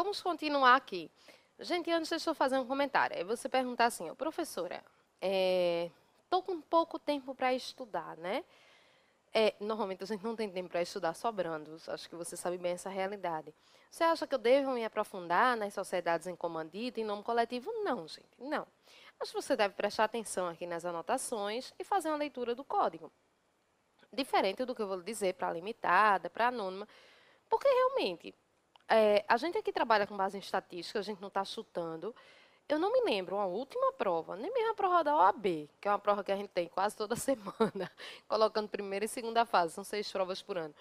Vamos continuar aqui. Gente, antes deixa eu fazer um comentário. É você perguntar assim, ó, professora, é, com pouco tempo para estudar, né? É, normalmente a gente não tem tempo para estudar sobrando, acho que você sabe bem essa realidade. Você acha que eu devo me aprofundar nas sociedades em comandito, em nome coletivo? Não, gente, não. Acho que você deve prestar atenção aqui nas anotações e fazer uma leitura do código. Diferente do que eu vou dizer para limitada, para anônima, porque realmente é, a gente aqui trabalha com base em estatística, a gente não está chutando. Eu não me lembro, uma última prova, nem mesmo a prova da OAB, que é uma prova que a gente tem quase toda semana, colocando primeira e segunda fase, são seis provas por ano.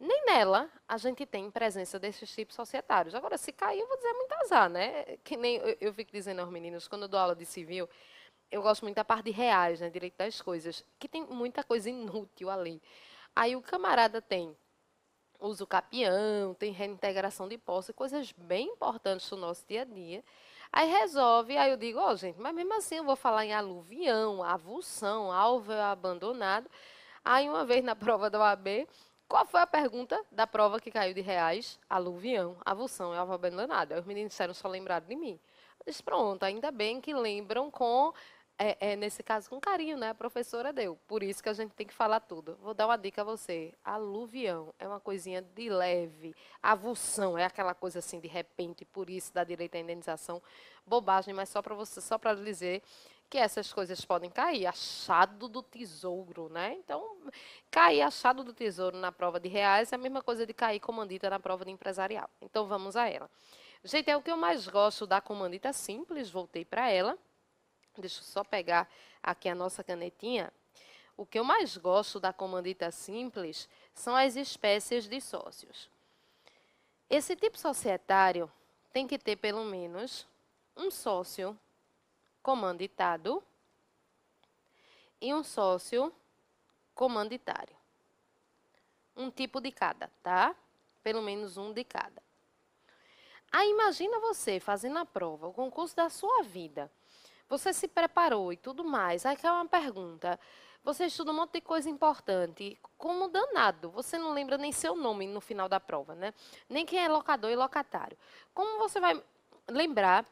Nem nela a gente tem presença desses tipos societários. Agora, se cair, eu vou dizer muito azar, né? Que nem eu, eu fico dizendo aos meninos, quando eu dou aula de civil, eu gosto muito da parte de reais, né? Direito das coisas, que tem muita coisa inútil ali. Aí o camarada tem uso capião, tem reintegração de posse, coisas bem importantes do nosso dia a dia. Aí resolve, aí eu digo, ó, oh, gente, mas mesmo assim eu vou falar em aluvião, avulsão, alvo é abandonado. Aí uma vez na prova da OAB, qual foi a pergunta da prova que caiu de reais? Aluvião, avulsão e é alvo abandonado. Aí os meninos disseram, só lembraram de mim. Eu disse, pronto, ainda bem que lembram com é, é, nesse caso, com carinho, né? A professora deu. Por isso que a gente tem que falar tudo. Vou dar uma dica a você. Aluvião é uma coisinha de leve. Avulsão é aquela coisa assim, de repente, por isso dá direito à indenização. Bobagem, mas só para você, só para dizer que essas coisas podem cair. Achado do tesouro, né? Então, cair achado do tesouro na prova de reais é a mesma coisa de cair comandita na prova de empresarial. Então, vamos a ela. Gente, é o que eu mais gosto da comandita simples, voltei para ela. Deixa eu só pegar aqui a nossa canetinha. O que eu mais gosto da comandita simples são as espécies de sócios. Esse tipo societário tem que ter pelo menos um sócio comanditado e um sócio comanditário. Um tipo de cada, tá? Pelo menos um de cada. Aí imagina você fazendo a prova, o concurso da sua vida, você se preparou e tudo mais. Aí é uma pergunta. Você estuda um monte de coisa importante. Como danado, você não lembra nem seu nome no final da prova, né? Nem quem é locador e locatário. Como você vai lembrar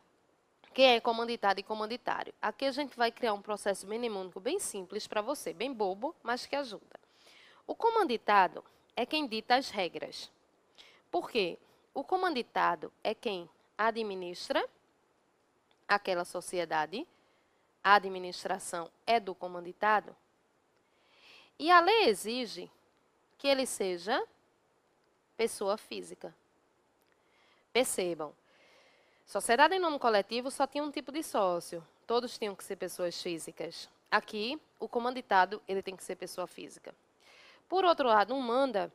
quem é comanditado e comanditário? Aqui a gente vai criar um processo mnemônico bem simples para você, bem bobo, mas que ajuda. O comanditado é quem dita as regras. Por quê? O comanditado é quem administra aquela sociedade, a administração é do comanditado. E a lei exige que ele seja pessoa física. Percebam, sociedade em nome coletivo só tinha um tipo de sócio, todos tinham que ser pessoas físicas. Aqui, o comanditado, ele tem que ser pessoa física. Por outro lado, um manda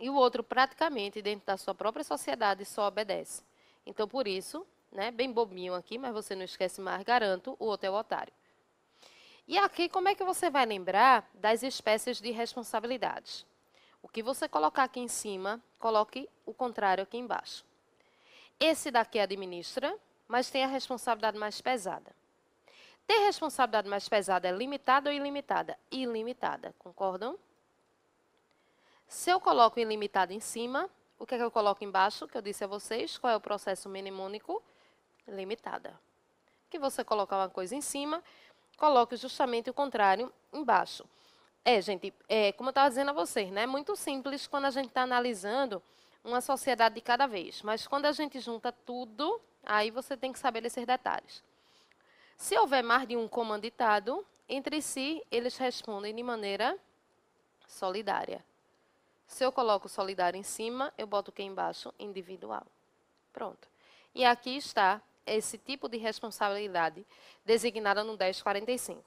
e o outro praticamente dentro da sua própria sociedade só obedece. Então, por isso, né? Bem bobinho aqui, mas você não esquece mais, garanto, o outro é o otário. E aqui, como é que você vai lembrar das espécies de responsabilidades? O que você colocar aqui em cima, coloque o contrário aqui embaixo. Esse daqui administra, mas tem a responsabilidade mais pesada. Ter responsabilidade mais pesada é limitada ou ilimitada? Ilimitada, concordam? Se eu coloco ilimitada em cima, o que é que eu coloco embaixo, que eu disse a vocês, qual é o processo mnemônico? limitada. Que você colocar uma coisa em cima, coloque justamente o contrário embaixo. É, gente, é, como eu estava dizendo a vocês, né? É muito simples quando a gente está analisando uma sociedade de cada vez. Mas quando a gente junta tudo, aí você tem que saber esses detalhes. Se houver mais de um comanditado, entre si eles respondem de maneira solidária. Se eu coloco solidário em cima, eu boto o que embaixo? Individual. Pronto. E aqui está esse tipo de responsabilidade designada no 1045.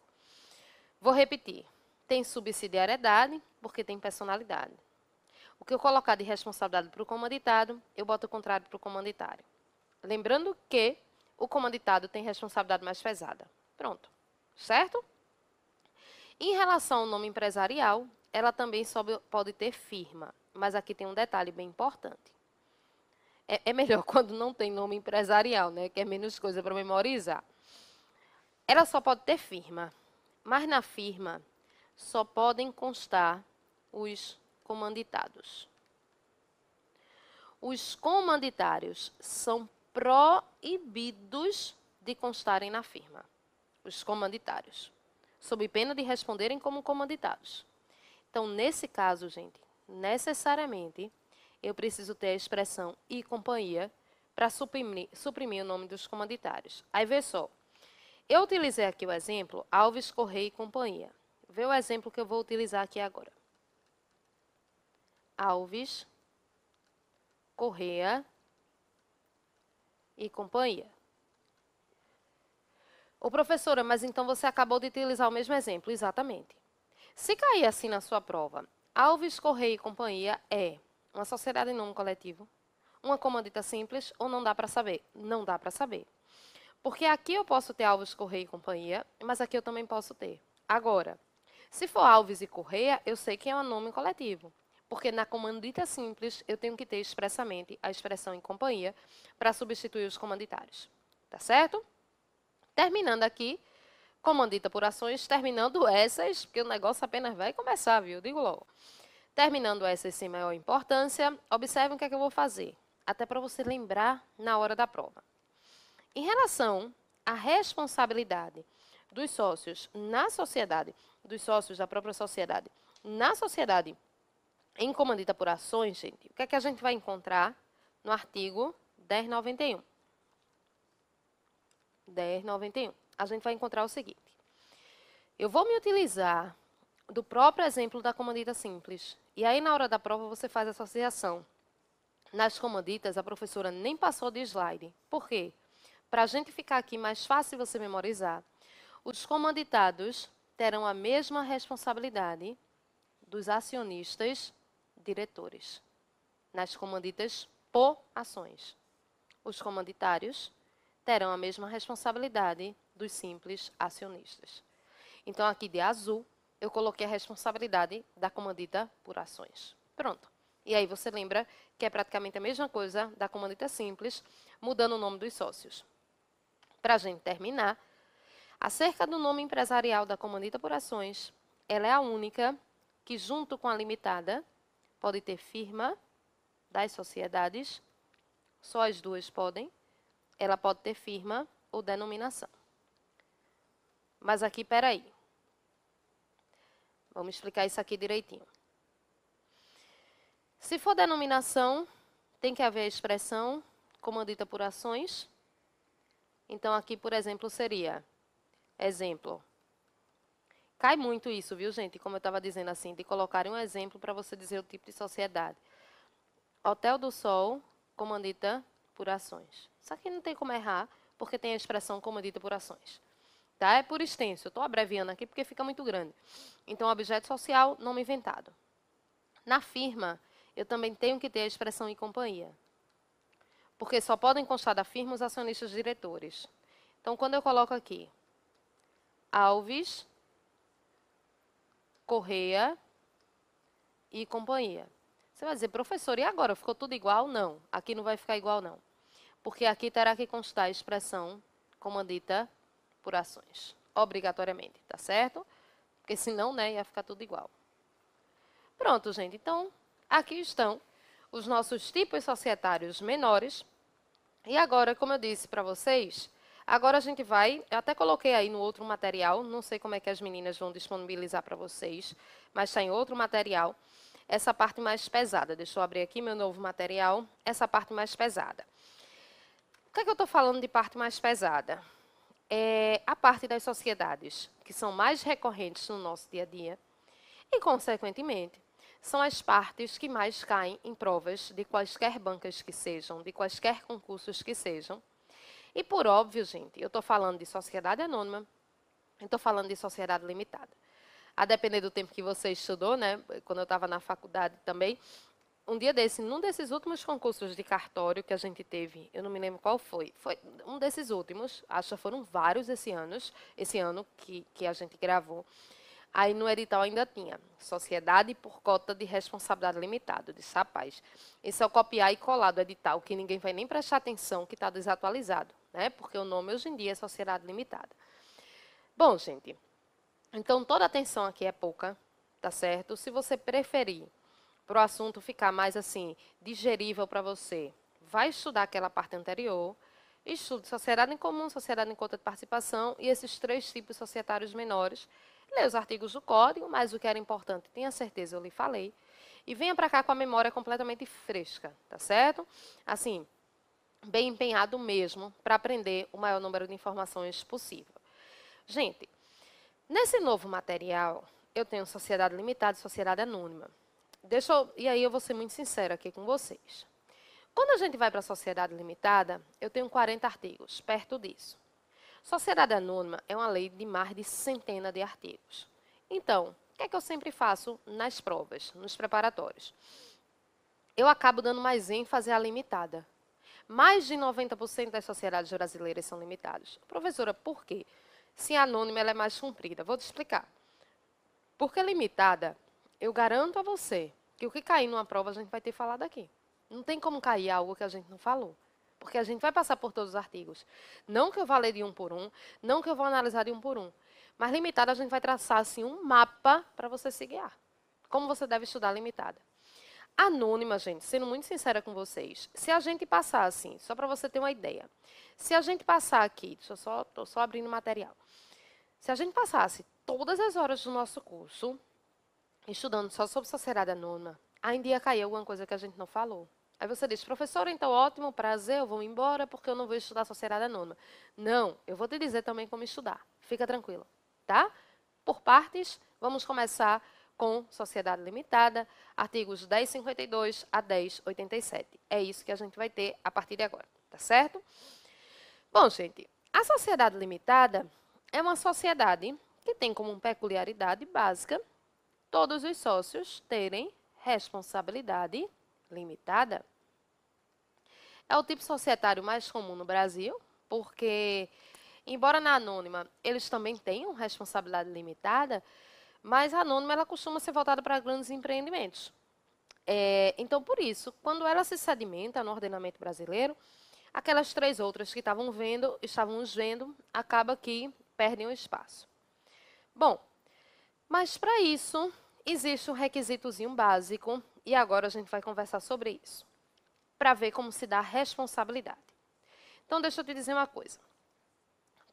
Vou repetir. Tem subsidiariedade, porque tem personalidade. O que eu colocar de responsabilidade para o comanditado, eu boto o contrário para o comanditário. Lembrando que o comanditado tem responsabilidade mais pesada. Pronto. Certo? Em relação ao nome empresarial, ela também só pode ter firma. Mas aqui tem um detalhe bem importante. É, é melhor quando não tem nome empresarial, né? Que é menos coisa para memorizar. Ela só pode ter firma, mas na firma só podem constar os comanditados. Os comanditários são proibidos de constarem na firma, os comanditários, sob pena de responderem como comanditados. Então, nesse caso, gente, necessariamente eu preciso ter a expressão e companhia para suprimir, suprimir o nome dos comanditários. Aí vê só. Eu utilizei aqui o exemplo Alves Correia e companhia. Vê o exemplo que eu vou utilizar aqui agora. Alves Correia e companhia. Ô, professora, mas então você acabou de utilizar o mesmo exemplo, exatamente. Se cair assim na sua prova, Alves Correia e companhia é uma sociedade em nome coletivo? Uma comandita simples ou não dá para saber? Não dá para saber. Porque aqui eu posso ter Alves Correia e companhia, mas aqui eu também posso ter. Agora, se for Alves e Correia, eu sei que é um nome coletivo. Porque na comandita simples eu tenho que ter expressamente a expressão em companhia para substituir os comanditários. Tá certo? Terminando aqui, comandita por ações, terminando essas, porque o negócio apenas vai começar, viu? Digo logo. Terminando essa sem maior importância, observem o que é que eu vou fazer, até para você lembrar na hora da prova. Em relação à responsabilidade dos sócios na sociedade, dos sócios da própria sociedade, na sociedade em comandita por ações, gente, o que é que a gente vai encontrar no artigo 1091? 1091. A gente vai encontrar o seguinte. Eu vou me utilizar do próprio exemplo da comandita simples. E aí, na hora da prova, você faz a associação. Nas comanditas, a professora nem passou de slide. Por quê? Para a gente ficar aqui mais fácil você memorizar, os comanditados terão a mesma responsabilidade dos acionistas diretores nas comanditas por ações. Os comanditários terão a mesma responsabilidade dos simples acionistas. Então, aqui de azul, eu coloquei a responsabilidade da comandita por ações. Pronto. E aí você lembra que é praticamente a mesma coisa da comandita simples, mudando o nome dos sócios. Para a gente terminar, acerca do nome empresarial da comandita por ações, ela é a única que, junto com a limitada, pode ter firma das sociedades, só as duas podem. Ela pode ter firma ou denominação. Mas aqui, peraí, Vamos explicar isso aqui direitinho. Se for denominação, tem que haver a expressão comandita por ações. Então, aqui, por exemplo, seria... Exemplo. Cai muito isso, viu, gente? Como eu estava dizendo assim, de colocar um exemplo para você dizer o tipo de sociedade. Hotel do Sol, comandita por ações. Isso aqui não tem como errar, porque tem a expressão comandita por ações. Tá? É por extenso. Eu estou abreviando aqui porque fica muito grande. Então, objeto social, nome inventado. Na firma, eu também tenho que ter a expressão e companhia. Porque só podem constar da firma os acionistas diretores. Então, quando eu coloco aqui, Alves, Correia e companhia. Você vai dizer, professor, e agora? Ficou tudo igual? Não. Aqui não vai ficar igual, não. Porque aqui terá que constar a expressão comandita por ações, obrigatoriamente, tá certo? Porque senão, né, ia ficar tudo igual. Pronto, gente, então aqui estão os nossos tipos societários menores. E agora, como eu disse para vocês, agora a gente vai, eu até coloquei aí no outro material, não sei como é que as meninas vão disponibilizar para vocês, mas está em outro material, essa parte mais pesada. Deixa eu abrir aqui meu novo material, essa parte mais pesada. O que é que eu estou falando de parte mais pesada? é, a parte das sociedades, que são mais recorrentes no nosso dia a dia, e, consequentemente, são as partes que mais caem em provas de quaisquer bancas que sejam, de quaisquer concursos que sejam. E, por óbvio, gente, eu estou falando de sociedade anônima, estou falando de sociedade limitada. A depender do tempo que você estudou, né? Quando eu estava na faculdade também, um dia desse, num desses últimos concursos de cartório que a gente teve, eu não me lembro qual foi, foi um desses últimos, acho que foram vários esse ano, esse ano que, que a gente gravou. Aí no edital ainda tinha Sociedade por Cota de Responsabilidade Limitada, de Sapaz. Isso é o copiar e colar do edital, que ninguém vai nem prestar atenção, que está desatualizado, né? porque o nome hoje em dia é Sociedade Limitada. Bom, gente, então toda atenção aqui é pouca, tá certo? Se você preferir para o assunto ficar mais assim, digerível para você, vai estudar aquela parte anterior, estude sociedade em comum, sociedade em conta de participação e esses três tipos societários menores. lê os artigos do código, mas o que era importante, tenha certeza, eu lhe falei. E venha para cá com a memória completamente fresca, tá certo? Assim, bem empenhado mesmo para aprender o maior número de informações possível. Gente, nesse novo material, eu tenho sociedade limitada e sociedade anônima deixa eu, e aí eu vou ser muito sincera aqui com vocês. Quando a gente vai para a sociedade limitada, eu tenho 40 artigos, perto disso. Sociedade anônima é uma lei de mais de centena de artigos. Então, o que é que eu sempre faço nas provas, nos preparatórios? Eu acabo dando mais ênfase à limitada. Mais de 90% das sociedades brasileiras são limitadas. Professora, por quê? Se a anônima, ela é mais comprida. Vou te explicar. Porque limitada eu garanto a você que o que cair numa prova a gente vai ter falado aqui. Não tem como cair algo que a gente não falou. Porque a gente vai passar por todos os artigos. Não que eu vá ler de um por um, não que eu vou analisar de um por um. Mas limitada a gente vai traçar assim um mapa para você se guiar. Como você deve estudar limitada. Anônima, gente, sendo muito sincera com vocês, se a gente passar assim, só para você ter uma ideia, se a gente passar aqui, deixa eu só, tô só abrindo material, se a gente passasse todas as horas do nosso curso, estudando só sobre sociedade Nona, ainda ia cair alguma coisa que a gente não falou. Aí você diz, professor, então ótimo, prazer, eu vou embora porque eu não vou estudar sociedade Nona. Não, eu vou te dizer também como estudar. Fica tranquila, tá? Por partes, vamos começar com Sociedade Limitada, artigos 1052 a 1087. É isso que a gente vai ter a partir de agora, tá certo? Bom, gente, a Sociedade Limitada é uma sociedade que tem como peculiaridade básica todos os sócios terem responsabilidade limitada. É o tipo societário mais comum no Brasil, porque, embora na anônima eles também tenham responsabilidade limitada, mas a anônima ela costuma ser voltada para grandes empreendimentos. É, então, por isso, quando ela se sedimenta no ordenamento brasileiro, aquelas três outras que estavam vendo, estavam vendo, acaba que perdem o espaço. Bom, mas para isso, existe um requisitozinho básico, e agora a gente vai conversar sobre isso, para ver como se dá responsabilidade. Então, deixa eu te dizer uma coisa.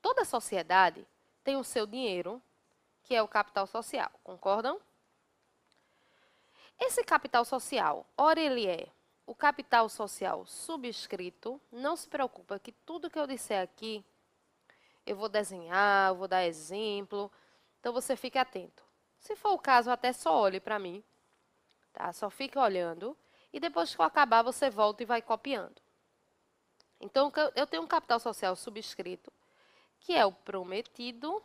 Toda sociedade tem o seu dinheiro, que é o capital social, concordam? Esse capital social, ora ele é o capital social subscrito, não se preocupa que tudo que eu disser aqui, eu vou desenhar, eu vou dar exemplo, então você fique atento. Se for o caso, até só olhe para mim, tá? Só fique olhando e depois que eu acabar, você volta e vai copiando. Então, eu tenho um capital social subscrito, que é o prometido.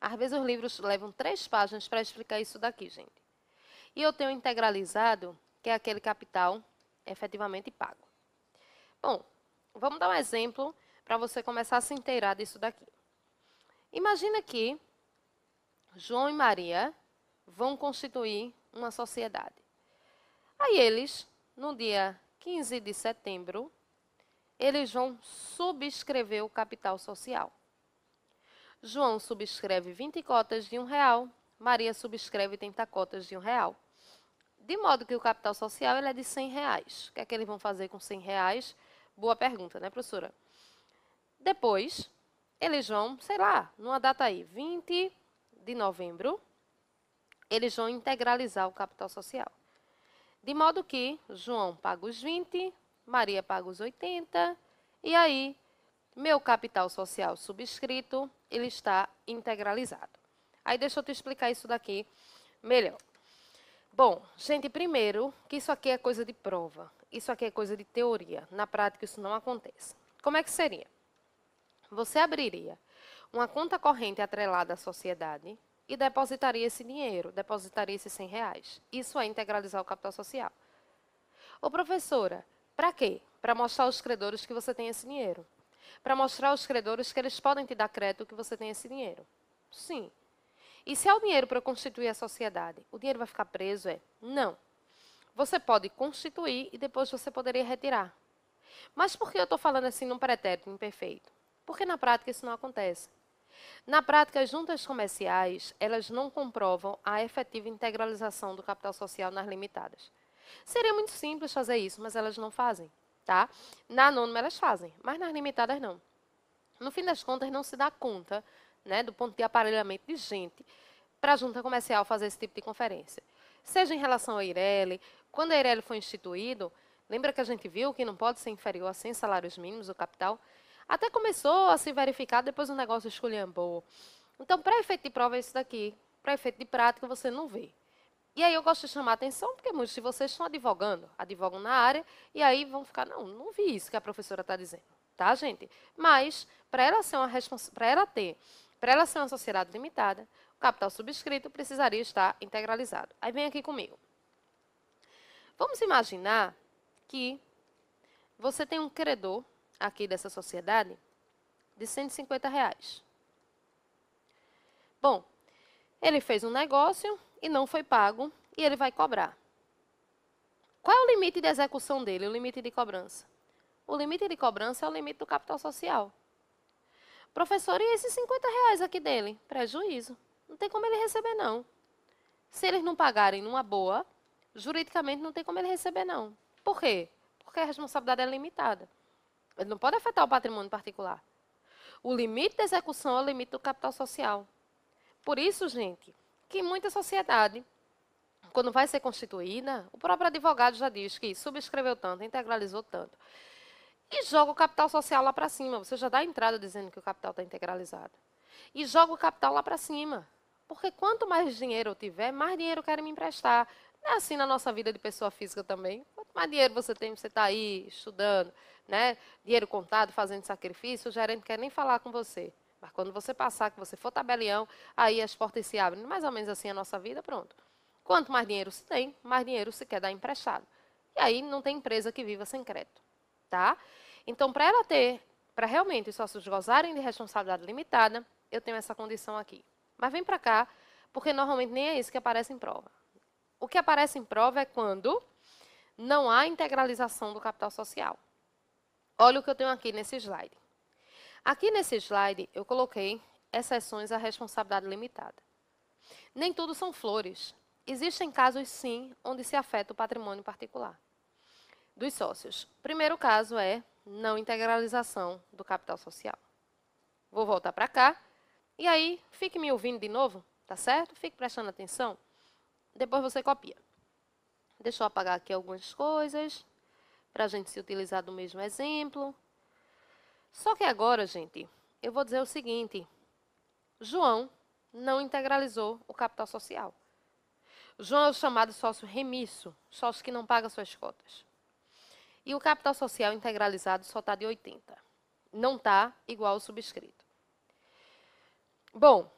Às vezes os livros levam três páginas para explicar isso daqui, gente. E eu tenho o integralizado, que é aquele capital efetivamente pago. Bom, vamos dar um exemplo para você começar a se inteirar disso daqui. Imagina que João e Maria vão constituir uma sociedade. Aí eles, no dia 15 de setembro, eles vão subscrever o capital social. João subscreve 20 cotas de um real, Maria subscreve 30 cotas de um real. De modo que o capital social é de 100 reais. O que é que eles vão fazer com 100 reais? Boa pergunta, né, professora? Depois, eles vão, sei lá, numa data aí, 20 de novembro, eles vão integralizar o capital social. De modo que João paga os 20, Maria paga os 80, e aí meu capital social subscrito, ele está integralizado. Aí deixa eu te explicar isso daqui melhor. Bom, gente, primeiro que isso aqui é coisa de prova, isso aqui é coisa de teoria, na prática isso não acontece. Como é que seria? Você abriria uma conta corrente atrelada à sociedade e depositaria esse dinheiro, depositaria esses 100 reais. Isso é integralizar o capital social. Ô professora, para quê? Para mostrar aos credores que você tem esse dinheiro. Para mostrar aos credores que eles podem te dar crédito que você tem esse dinheiro. Sim. E se é o dinheiro para constituir a sociedade, o dinheiro vai ficar preso? É? Não. Você pode constituir e depois você poderia retirar. Mas por que eu estou falando assim num pretérito imperfeito? Porque na prática isso não acontece. Na prática, as juntas comerciais, elas não comprovam a efetiva integralização do capital social nas limitadas. Seria muito simples fazer isso, mas elas não fazem, tá? Na anônima elas fazem, mas nas limitadas não. No fim das contas, não se dá conta, né, do ponto de aparelhamento de gente para a junta comercial fazer esse tipo de conferência. Seja em relação ao IRELI, quando a IRELI foi instituído, lembra que a gente viu que não pode ser inferior a 100 salários mínimos o capital? Até começou a se verificar, depois o negócio esculhambou. Então, para efeito de prova, é isso daqui. Para efeito de prática, você não vê. E aí eu gosto de chamar a atenção, porque é muitos de vocês estão advogando, advogam na área, e aí vão ficar, não, não vi isso que a professora está dizendo, tá, gente? Mas, para ela ser uma para ela ter, para ela ser uma sociedade limitada, o capital subscrito precisaria estar integralizado. Aí vem aqui comigo. Vamos imaginar que você tem um credor aqui dessa sociedade de 150 reais. Bom, ele fez um negócio e não foi pago e ele vai cobrar. Qual é o limite de execução dele, o limite de cobrança? O limite de cobrança é o limite do capital social. Professor, e esses 50 reais aqui dele? Prejuízo. Não tem como ele receber, não. Se eles não pagarem numa boa, juridicamente não tem como ele receber, não. Por quê? Porque a responsabilidade é limitada. Ele não pode afetar o patrimônio particular. O limite da execução é o limite do capital social. Por isso, gente, que muita sociedade, quando vai ser constituída, o próprio advogado já diz que subscreveu tanto, integralizou tanto. E joga o capital social lá para cima. Você já dá a entrada dizendo que o capital está integralizado. E joga o capital lá para cima. Porque quanto mais dinheiro eu tiver, mais dinheiro eu quero me emprestar. É assim na nossa vida de pessoa física também. Quanto mais dinheiro você tem, você está aí estudando, né? Dinheiro contado, fazendo sacrifício, o gerente quer nem falar com você. Mas quando você passar, que você for tabelião, aí as portas se abrem. Mais ou menos assim a nossa vida, pronto. Quanto mais dinheiro se tem, mais dinheiro se quer dar emprestado. E aí não tem empresa que viva sem crédito, tá? Então, para ela ter, para realmente os sócios gozarem de responsabilidade limitada, eu tenho essa condição aqui. Mas vem para cá, porque normalmente nem é isso que aparece em prova. O que aparece em prova é quando não há integralização do capital social. Olha o que eu tenho aqui nesse slide. Aqui nesse slide, eu coloquei exceções à responsabilidade limitada. Nem tudo são flores. Existem casos, sim, onde se afeta o patrimônio particular dos sócios. Primeiro caso é não integralização do capital social. Vou voltar para cá e aí fique me ouvindo de novo, tá certo? Fique prestando atenção. Depois você copia. Deixa eu apagar aqui algumas coisas, para a gente se utilizar do mesmo exemplo. Só que agora, gente, eu vou dizer o seguinte. João não integralizou o capital social. João é o chamado sócio remisso, sócio que não paga suas cotas. E o capital social integralizado só está de 80. Não está igual ao subscrito. Bom,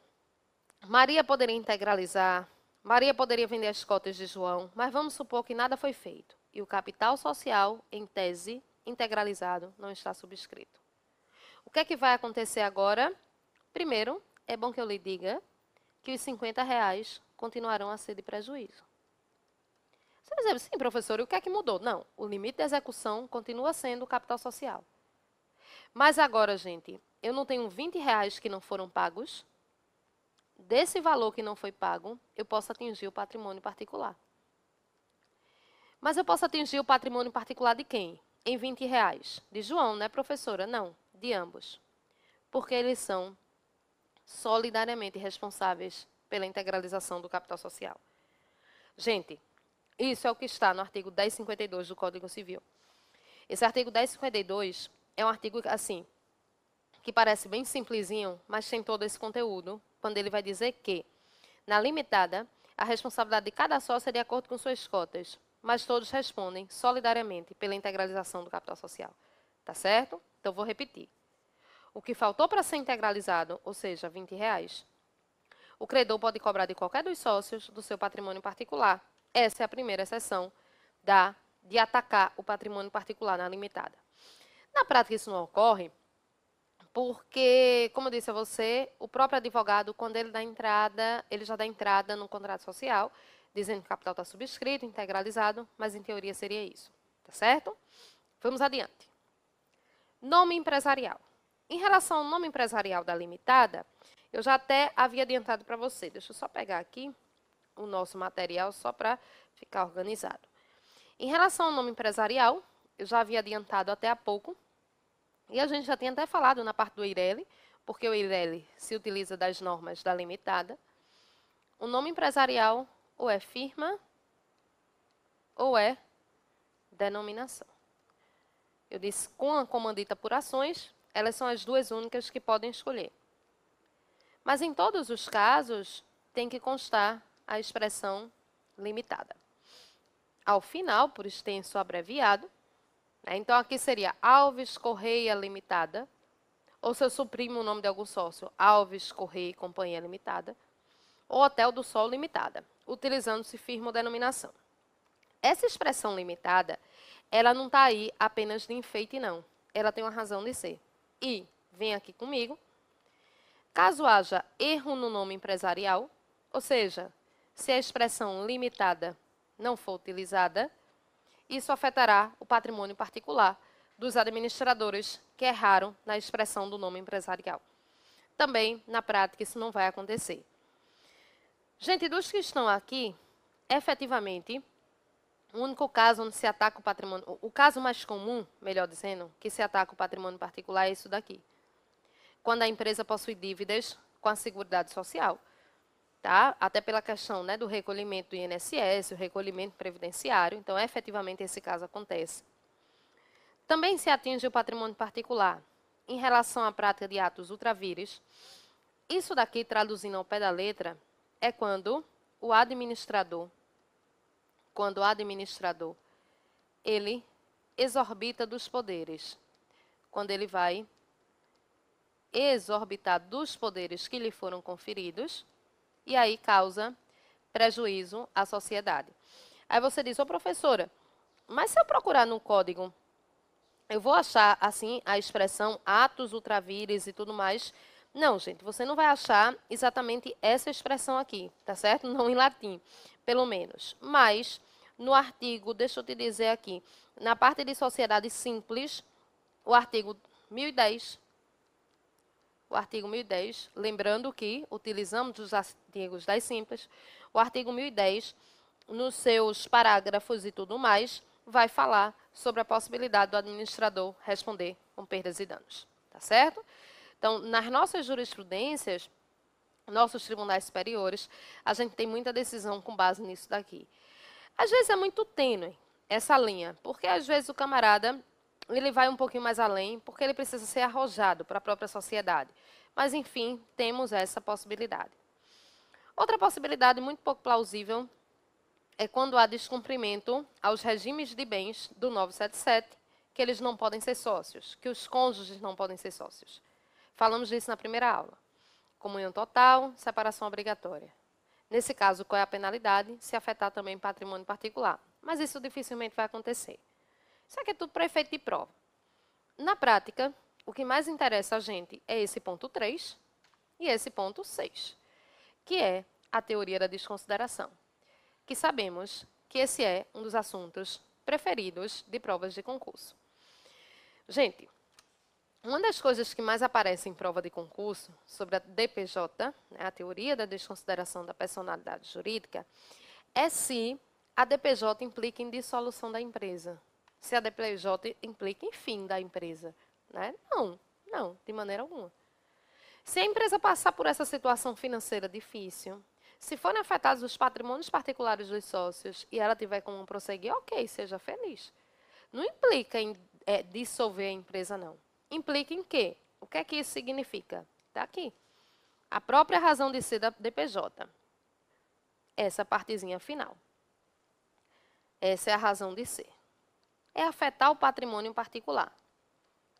Maria poderia integralizar Maria poderia vender as cotas de João, mas vamos supor que nada foi feito e o capital social, em tese, integralizado, não está subscrito. O que é que vai acontecer agora? Primeiro, é bom que eu lhe diga que os 50 reais continuarão a ser de prejuízo. Você vai dizer, sim, professor, e o que é que mudou? Não, o limite de execução continua sendo o capital social. Mas agora, gente, eu não tenho 20 reais que não foram pagos, desse valor que não foi pago, eu posso atingir o patrimônio particular. Mas eu posso atingir o patrimônio particular de quem? Em 20 reais. De João, né, professora? Não, de ambos. Porque eles são solidariamente responsáveis pela integralização do capital social. Gente, isso é o que está no artigo 1052 do Código Civil. Esse artigo 1052 é um artigo assim que parece bem simplesinho, mas tem todo esse conteúdo quando ele vai dizer que, na limitada, a responsabilidade de cada sócio é de acordo com suas cotas, mas todos respondem solidariamente pela integralização do capital social. Tá certo? Então vou repetir. O que faltou para ser integralizado, ou seja, 20 reais, o credor pode cobrar de qualquer dos sócios do seu patrimônio particular. Essa é a primeira exceção da, de atacar o patrimônio particular na limitada. Na prática, isso não ocorre, porque, como eu disse a você, o próprio advogado, quando ele dá entrada, ele já dá entrada no contrato social, dizendo que o capital está subscrito, integralizado, mas em teoria seria isso. Tá certo? Vamos adiante. Nome empresarial. Em relação ao nome empresarial da limitada, eu já até havia adiantado para você. Deixa eu só pegar aqui o nosso material só para ficar organizado. Em relação ao nome empresarial, eu já havia adiantado até há pouco e a gente já tem até falado na parte do Eireli, porque o Eireli se utiliza das normas da limitada. O nome empresarial ou é firma ou é denominação. Eu disse com a comandita por ações, elas são as duas únicas que podem escolher. Mas em todos os casos, tem que constar a expressão limitada. Ao final, por extenso abreviado, né? Então aqui seria Alves Correia Limitada, ou se eu suprimo o nome de algum sócio, Alves Correia e Companhia Limitada, ou Hotel do Sol Limitada, utilizando-se firma ou denominação. Essa expressão limitada, ela não está aí apenas de enfeite, não. Ela tem uma razão de ser. E, vem aqui comigo, caso haja erro no nome empresarial, ou seja, se a expressão limitada não for utilizada, isso afetará o patrimônio particular dos administradores que erraram na expressão do nome empresarial. Também, na prática, isso não vai acontecer. Gente, dos que estão aqui, efetivamente, o único caso onde se ataca o patrimônio, o caso mais comum, melhor dizendo, que se ataca o patrimônio particular é isso daqui. Quando a empresa possui dívidas com a Seguridade Social tá? Até pela questão né, do recolhimento do INSS, o recolhimento previdenciário, então efetivamente esse caso acontece. Também se atinge o patrimônio particular. Em relação à prática de atos ultravírus isso daqui, traduzindo ao pé da letra, é quando o administrador, quando o administrador, ele exorbita dos poderes, quando ele vai exorbitar dos poderes que lhe foram conferidos, e aí causa prejuízo à sociedade. Aí você diz, ô oh, professora, mas se eu procurar no código, eu vou achar assim a expressão atos ultravires e tudo mais. Não, gente, você não vai achar exatamente essa expressão aqui, tá certo? Não em latim, pelo menos. Mas no artigo, deixa eu te dizer aqui, na parte de sociedade simples, o artigo 1010 o artigo 1010, lembrando que utilizamos os artigos das simples, o artigo 1010, nos seus parágrafos e tudo mais, vai falar sobre a possibilidade do administrador responder com perdas e danos, tá certo? Então, nas nossas jurisprudências, nossos tribunais superiores, a gente tem muita decisão com base nisso daqui. Às vezes é muito tênue essa linha, porque às vezes o camarada ele vai um pouquinho mais além, porque ele precisa ser arrojado para a própria sociedade. Mas, enfim, temos essa possibilidade. Outra possibilidade muito pouco plausível é quando há descumprimento aos regimes de bens do 977, que eles não podem ser sócios, que os cônjuges não podem ser sócios. Falamos disso na primeira aula. Comunhão total, separação obrigatória. Nesse caso, qual é a penalidade? Se afetar também patrimônio particular. Mas isso dificilmente vai acontecer. Isso aqui é tudo para efeito de prova. Na prática, o que mais interessa a gente é esse ponto 3 e esse ponto 6, que é a teoria da desconsideração, que sabemos que esse é um dos assuntos preferidos de provas de concurso. Gente, uma das coisas que mais aparece em prova de concurso sobre a DPJ, né, a teoria da desconsideração da personalidade jurídica, é se a DPJ implica em dissolução da empresa se a DPJ implica em fim da empresa. Né? Não, não, de maneira alguma. Se a empresa passar por essa situação financeira difícil, se forem afetados os patrimônios particulares dos sócios e ela tiver como prosseguir, ok, seja feliz. Não implica em é, dissolver a empresa, não. Implica em quê? O que é que isso significa? Está aqui. A própria razão de ser da DPJ. Essa partezinha final. Essa é a razão de ser é afetar o patrimônio particular.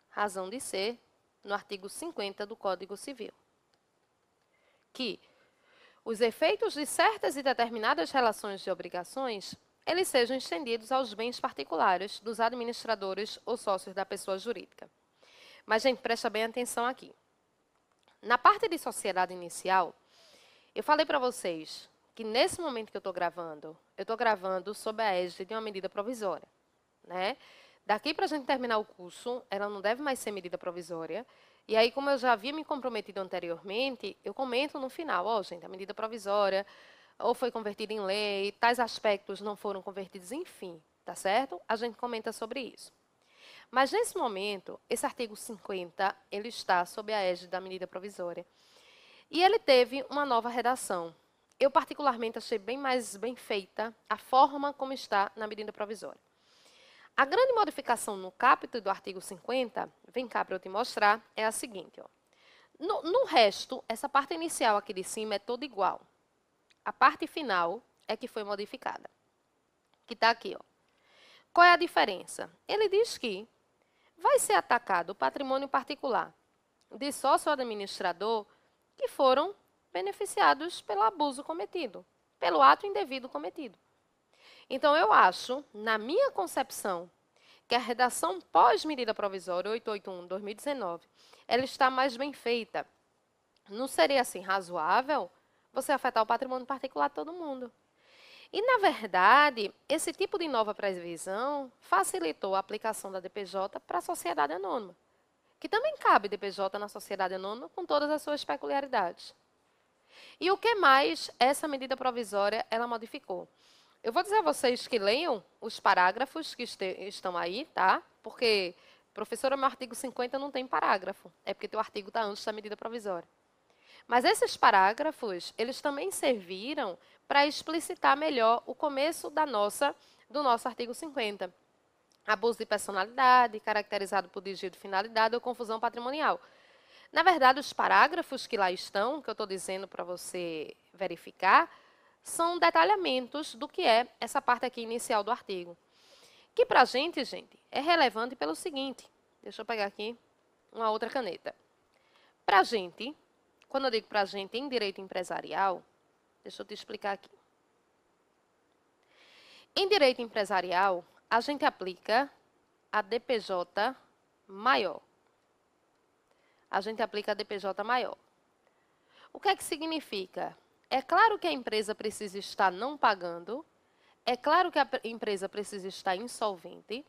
Razão de ser, no artigo 50 do Código Civil. Que os efeitos de certas e determinadas relações de obrigações, eles sejam estendidos aos bens particulares dos administradores ou sócios da pessoa jurídica. Mas, gente, presta bem atenção aqui. Na parte de sociedade inicial, eu falei para vocês que nesse momento que eu estou gravando, eu estou gravando sob a égide de uma medida provisória né? Daqui para a gente terminar o curso, ela não deve mais ser medida provisória. E aí, como eu já havia me comprometido anteriormente, eu comento no final, ó, oh, gente, a medida provisória ou foi convertida em lei, tais aspectos não foram convertidos, enfim, tá certo? A gente comenta sobre isso. Mas nesse momento, esse artigo 50, ele está sob a égide da medida provisória. E ele teve uma nova redação. Eu particularmente achei bem mais bem feita a forma como está na medida provisória. A grande modificação no capítulo do artigo 50, vem cá para eu te mostrar, é a seguinte. Ó. No, no resto, essa parte inicial aqui de cima é toda igual. A parte final é que foi modificada, que está aqui. Ó. Qual é a diferença? Ele diz que vai ser atacado o patrimônio particular de sócio administrador que foram beneficiados pelo abuso cometido, pelo ato indevido cometido. Então, eu acho, na minha concepção, que a redação pós-medida provisória 881-2019, ela está mais bem feita. Não seria, assim, razoável você afetar o patrimônio particular de todo mundo. E, na verdade, esse tipo de nova previsão facilitou a aplicação da DPJ para a sociedade anônima, que também cabe DPJ na sociedade anônima com todas as suas peculiaridades. E o que mais essa medida provisória ela modificou? Eu vou dizer a vocês que leiam os parágrafos que estão aí, tá? Porque, professora, meu artigo 50 não tem parágrafo. É porque teu artigo está antes da medida provisória. Mas esses parágrafos, eles também serviram para explicitar melhor o começo da nossa, do nosso artigo 50. Abuso de personalidade, caracterizado por desvio de finalidade ou confusão patrimonial. Na verdade, os parágrafos que lá estão, que eu estou dizendo para você verificar, são detalhamentos do que é essa parte aqui inicial do artigo. Que para a gente, gente, é relevante pelo seguinte. Deixa eu pegar aqui uma outra caneta. Para a gente, quando eu digo para a gente em direito empresarial, deixa eu te explicar aqui. Em direito empresarial, a gente aplica a DPJ maior. A gente aplica a DPJ maior. O que é que significa? É claro que a empresa precisa estar não pagando, é claro que a empresa precisa estar insolvente,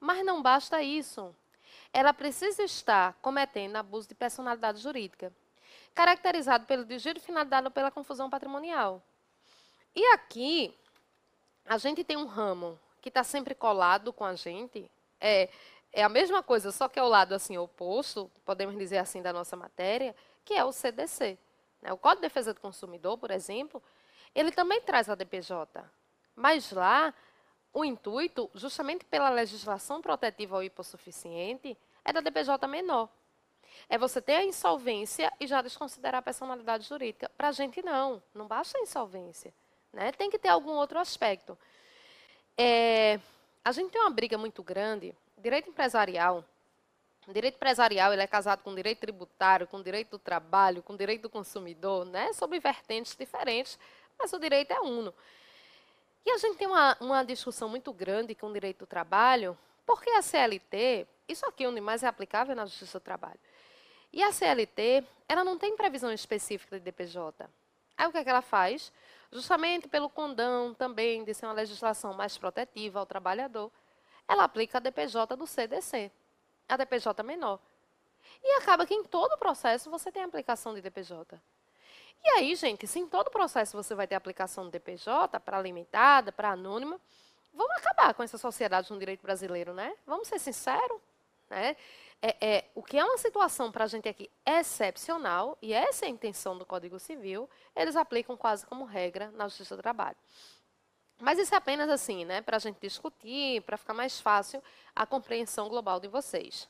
mas não basta isso. Ela precisa estar cometendo abuso de personalidade jurídica, caracterizado pelo desvio de finalidade ou pela confusão patrimonial. E aqui, a gente tem um ramo que está sempre colado com a gente, é, é a mesma coisa, só que é o lado assim oposto, podemos dizer assim, da nossa matéria, que é o CDC. Né? O Código de Defesa do Consumidor, por exemplo, ele também traz a DPJ, mas lá o intuito, justamente pela legislação protetiva ao hipossuficiente, é da DPJ menor. É você ter a insolvência e já desconsiderar a personalidade jurídica. Para a gente, não. Não basta a insolvência. Né? Tem que ter algum outro aspecto. É, a gente tem uma briga muito grande. Direito empresarial Direito empresarial ele é casado com direito tributário, com direito do trabalho, com direito do consumidor, né? sobre vertentes diferentes, mas o direito é uno. E a gente tem uma, uma discussão muito grande com o direito do trabalho, porque a CLT, isso aqui é onde mais é aplicável é na Justiça do Trabalho, e a CLT, ela não tem previsão específica de DPJ. Aí o que, é que ela faz? Justamente pelo condão também de ser uma legislação mais protetiva ao trabalhador, ela aplica a DPJ do CDC a DPJ menor. E acaba que em todo o processo você tem aplicação de DPJ. E aí, gente, se em todo o processo você vai ter aplicação de DPJ, para limitada, para anônima, vamos acabar com essas sociedades no direito brasileiro, né? Vamos ser sinceros, né? É, é, o que é uma situação para a gente aqui excepcional, e essa é a intenção do Código Civil, eles aplicam quase como regra na Justiça do Trabalho. Mas isso é apenas assim, né, para a gente discutir, para ficar mais fácil a compreensão global de vocês.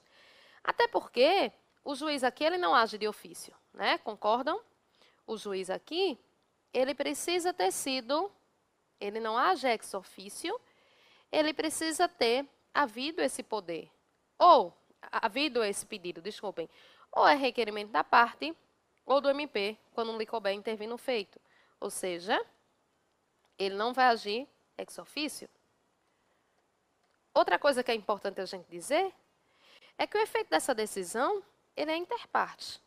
Até porque o juiz aqui ele não age de ofício, né? Concordam? O juiz aqui ele precisa ter sido, ele não age ex ofício, ele precisa ter havido esse poder ou havido esse pedido, desculpem, ou é requerimento da parte ou do MP quando um licor bem no feito, ou seja, ele não vai agir ex officio. Outra coisa que é importante a gente dizer é que o efeito dessa decisão ele é interparte.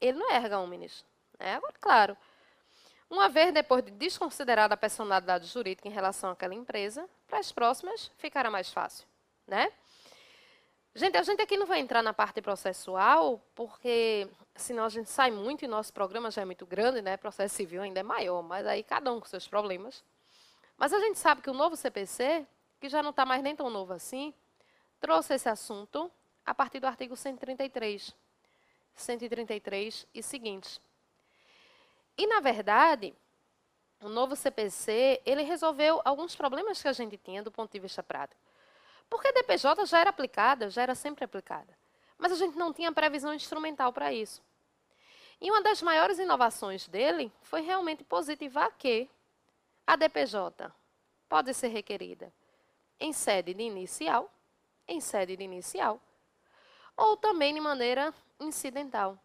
Ele não é erga omnes. Né? Agora, claro, uma vez depois de desconsiderada a personalidade jurídica em relação àquela empresa, para as próximas ficará mais fácil. Né? Gente, a gente aqui não vai entrar na parte processual, porque senão a gente sai muito e nosso programa já é muito grande, né? Processo civil ainda é maior, mas aí cada um com seus problemas. Mas a gente sabe que o novo CPC, que já não está mais nem tão novo assim, trouxe esse assunto a partir do artigo 133, 133 e seguintes. E, na verdade, o novo CPC, ele resolveu alguns problemas que a gente tinha do ponto de vista prático. Porque a DPJ já era aplicada, já era sempre aplicada. Mas a gente não tinha previsão instrumental para isso. E uma das maiores inovações dele foi realmente positivar que a DPJ pode ser requerida em sede de inicial, em sede de inicial, ou também de maneira incidental.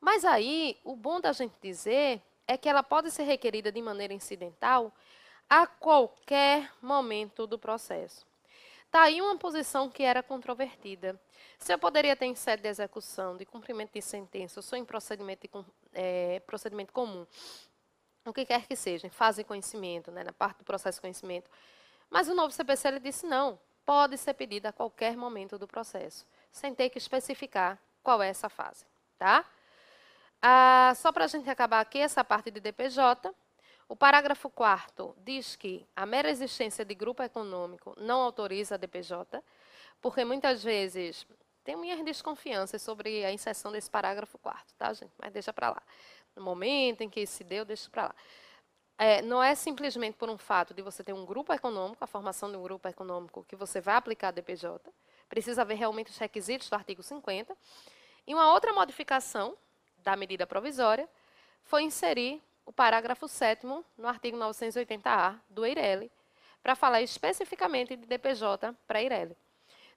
Mas aí, o bom da gente dizer é que ela pode ser requerida de maneira incidental a qualquer momento do processo. Está aí uma posição que era controvertida. Se eu poderia ter em sede de execução, de cumprimento de sentença, ou só em procedimento, de, é, procedimento comum, o que quer que seja, em fase de conhecimento, né, na parte do processo de conhecimento. Mas o novo CPC ele disse não, pode ser pedido a qualquer momento do processo, sem ter que especificar qual é essa fase. Tá? Ah, só para a gente acabar aqui essa parte de DPJ, o parágrafo 4 diz que a mera existência de grupo econômico não autoriza a DPJ, porque muitas vezes tem minhas desconfianças sobre a inserção desse parágrafo 4 tá, gente? Mas deixa para lá. No momento em que se deu, deixa para lá. É, não é simplesmente por um fato de você ter um grupo econômico, a formação de um grupo econômico, que você vai aplicar a DPJ. Precisa ver realmente os requisitos do artigo 50. E uma outra modificação da medida provisória foi inserir o parágrafo 7 no artigo 980-A do IRELI, para falar especificamente de DPJ para IRELI.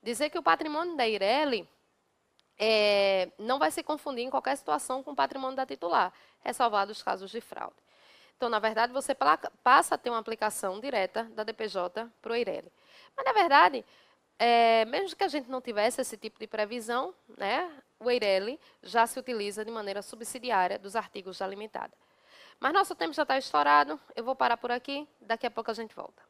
Dizer que o patrimônio da IRELI é, não vai se confundir em qualquer situação com o patrimônio da titular, ressalvado os casos de fraude. Então, na verdade, você passa a ter uma aplicação direta da DPJ para o IRELI. Mas, na verdade, é, mesmo que a gente não tivesse esse tipo de previsão, né, o EIRELI já se utiliza de maneira subsidiária dos artigos da limitada. Mas nosso tempo já está estourado, eu vou parar por aqui, daqui a pouco a gente volta.